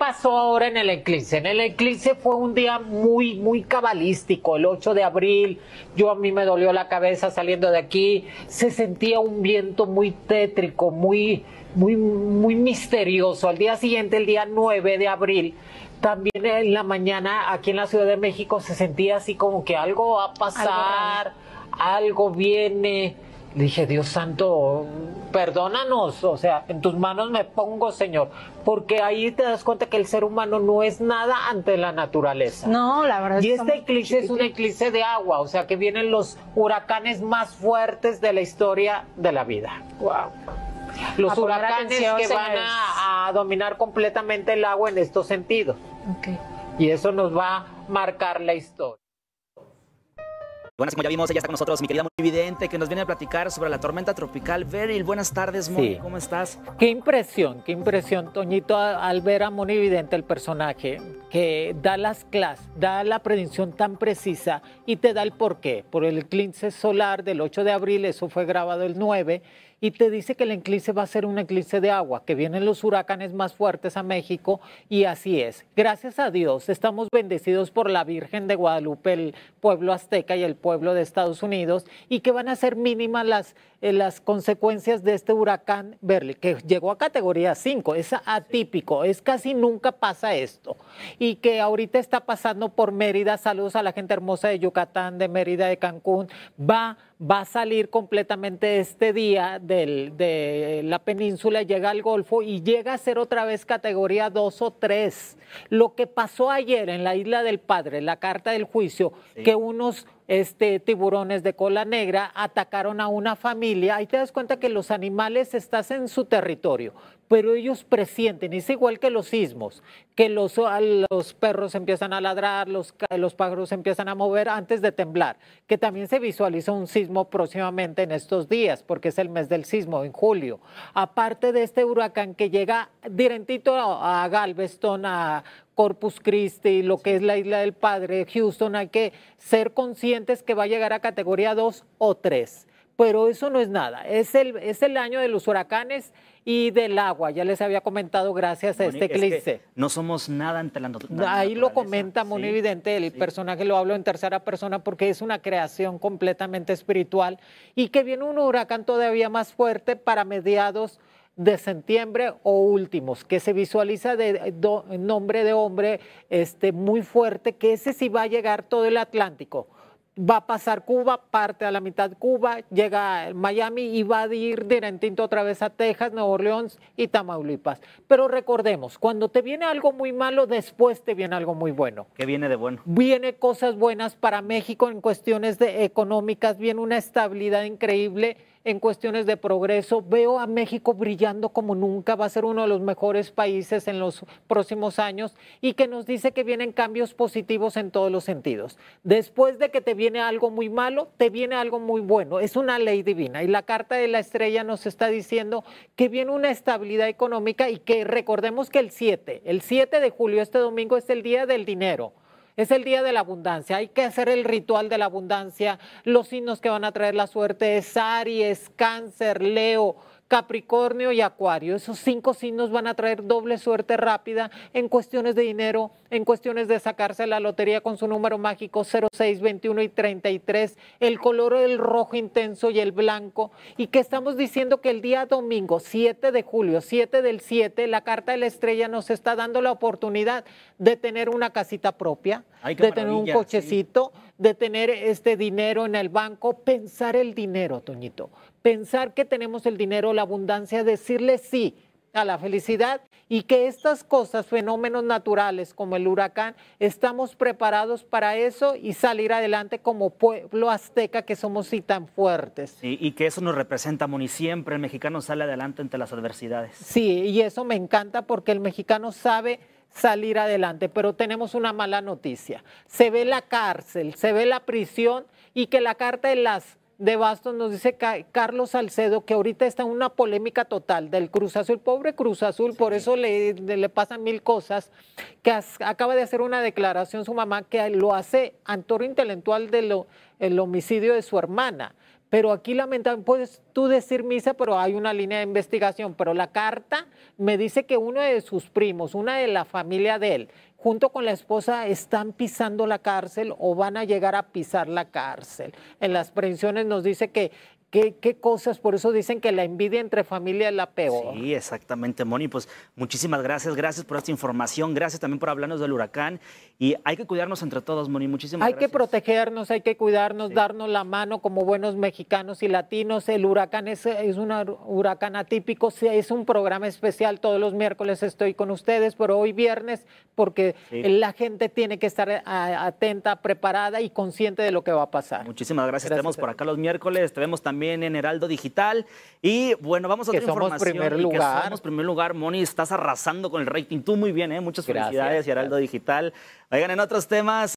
pasó ahora en el eclipse? En el eclipse fue un día muy, muy cabalístico, el 8 de abril, yo a mí me dolió la cabeza saliendo de aquí, se sentía un viento muy tétrico, muy, muy, muy misterioso. Al día siguiente, el día 9 de abril, también en la mañana aquí en la Ciudad de México se sentía así como que algo va a pasar, algo viene dije, Dios santo, perdónanos, o sea, en tus manos me pongo, Señor, porque ahí te das cuenta que el ser humano no es nada ante la naturaleza. No, la verdad. Y este eclipse es un eclipse de agua, o sea, que vienen los huracanes más fuertes de la historia de la vida. Wow los huracanes que van a, dominar completamente el agua en estos sentidos. Y eso nos va a marcar la historia. Buenas, como ya vimos, ella está con nosotros, mi querida muy vidente, que nos viene a platicar sobre la tormenta tropical. Veril buenas tardes, Moni, ¿cómo estás? Qué impresión, qué impresión, Toñito, al ver a Moni Vidente, el personaje, que da las clases, da la predicción tan precisa y te da el porqué. Por el eclipse solar del 8 de abril, eso fue grabado el 9, y te dice que el eclipse va a ser un eclipse de agua, que vienen los huracanes más fuertes a México y así es. Gracias a Dios estamos bendecidos por la Virgen de Guadalupe, el pueblo azteca y el pueblo de Estados Unidos y que van a ser mínimas las, eh, las consecuencias de este huracán Berli, que llegó a categoría 5, es atípico, es casi nunca pasa esto y que ahorita está pasando por Mérida, saludos a la gente hermosa de Yucatán, de Mérida, de Cancún, va va a salir completamente este día de la península, llega al Golfo y llega a ser otra vez categoría 2 o 3. Lo que pasó ayer en la Isla del Padre, la carta del juicio, que unos este, tiburones de cola negra atacaron a una familia. Ahí te das cuenta que los animales estás en su territorio, pero ellos presienten, es igual que los sismos, que los, ah, perros empiezan a ladrar, los, los pájaros empiezan a mover antes de temblar, que también se visualiza un sismo próximamente en estos días, porque es el mes del sismo, en julio. Aparte de este huracán que llega directito a Galveston, a Corpus Christi, lo que es la Isla del Padre, Houston, hay que ser conscientes que va a llegar a categoría 2 o 3 pero eso no es nada. Es el, año de los huracanes y del agua, ya les había comentado gracias a este eclipse. no somos nada ante la naturaleza. Ahí lo comenta muy evidente, el personaje lo hablo en tercera persona porque es una creación completamente espiritual y que viene un huracán todavía más fuerte para mediados de septiembre o últimos, que se visualiza de nombre de hombre este, muy fuerte, que ese sí va a llegar todo el Atlántico va a pasar Cuba, parte a la mitad Cuba, llega a Miami y va a ir directito otra vez a Texas, Nuevo Orleans y Tamaulipas. Pero recordemos, cuando te viene algo muy malo, después te viene algo muy bueno. ¿Qué viene de bueno? Viene cosas buenas para México en cuestiones de económicas, viene una estabilidad increíble en cuestiones de progreso. Veo a México brillando como nunca, va a ser uno de los mejores países en los próximos años y que nos dice que vienen cambios positivos en todos los sentidos. Después de que te viene algo muy malo, te viene algo muy bueno. Es una ley divina y la carta de la estrella nos está diciendo que viene una estabilidad económica y que recordemos que el 7, el 7 de julio este domingo es el día del dinero. Es el día de la abundancia. Hay que hacer el ritual de la abundancia. Los signos que van a traer la suerte es Aries, Cáncer, Leo, Capricornio y Acuario. Esos cinco signos van a traer doble suerte rápida en cuestiones de dinero, en cuestiones de sacarse la lotería con su número mágico 06, 21 y 33, el color del rojo intenso y el blanco. Y que estamos diciendo que el día domingo 7 de julio, 7 del 7, la carta de la estrella nos está dando la oportunidad de tener una casita propia, de tener un cochecito. de tener este dinero en el banco, pensar el dinero, Toñito, pensar que tenemos el dinero, la abundancia, decirle sí a la felicidad y que estas cosas, fenómenos naturales como el huracán, estamos preparados para eso y salir adelante como pueblo azteca que somos y tan fuertes. Y, que eso nos representa, Moni, siempre el mexicano sale adelante ante las adversidades. Sí, y eso me encanta porque el mexicano sabe salir adelante, pero tenemos una mala noticia. Se ve la cárcel, se ve la prisión y que la carta de las de Bastos nos dice Carlos Salcedo que ahorita está en una polémica total del Cruz Azul, pobre Cruz Azul, por eso le, le, pasan mil cosas, que acaba de hacer una declaración su mamá que lo hace antoro intelectual del homicidio de su hermana. Pero aquí lamentablemente puedes tú decir misa, pero hay una línea de investigación. Pero la carta me dice que uno de sus primos, una de la familia de él, junto con la esposa están pisando la cárcel o van a llegar a pisar la cárcel. En las previsiones nos dice que ¿Qué, cosas, por eso dicen que la envidia entre familia es la peor. Sí, exactamente, Moni. Pues muchísimas gracias, gracias por esta información, gracias también por hablarnos del huracán. Y hay que cuidarnos entre todos, Moni, muchísimas gracias. Hay que protegernos, hay que cuidarnos, darnos la mano como buenos mexicanos y latinos. El huracán es, es un huracán atípico, es un programa especial. Todos los miércoles estoy con ustedes, pero hoy viernes, porque la gente tiene que estar atenta, preparada y consciente de lo que va a pasar. Muchísimas gracias, tenemos por acá los miércoles, te también en Heraldo Digital. Y bueno, vamos a que otra somos Primer lugar. primer lugar. Moni, estás arrasando con el rating. Tú muy bien, ¿eh? Muchas Gracias. felicidades, Heraldo Digital. Oigan, en otros temas.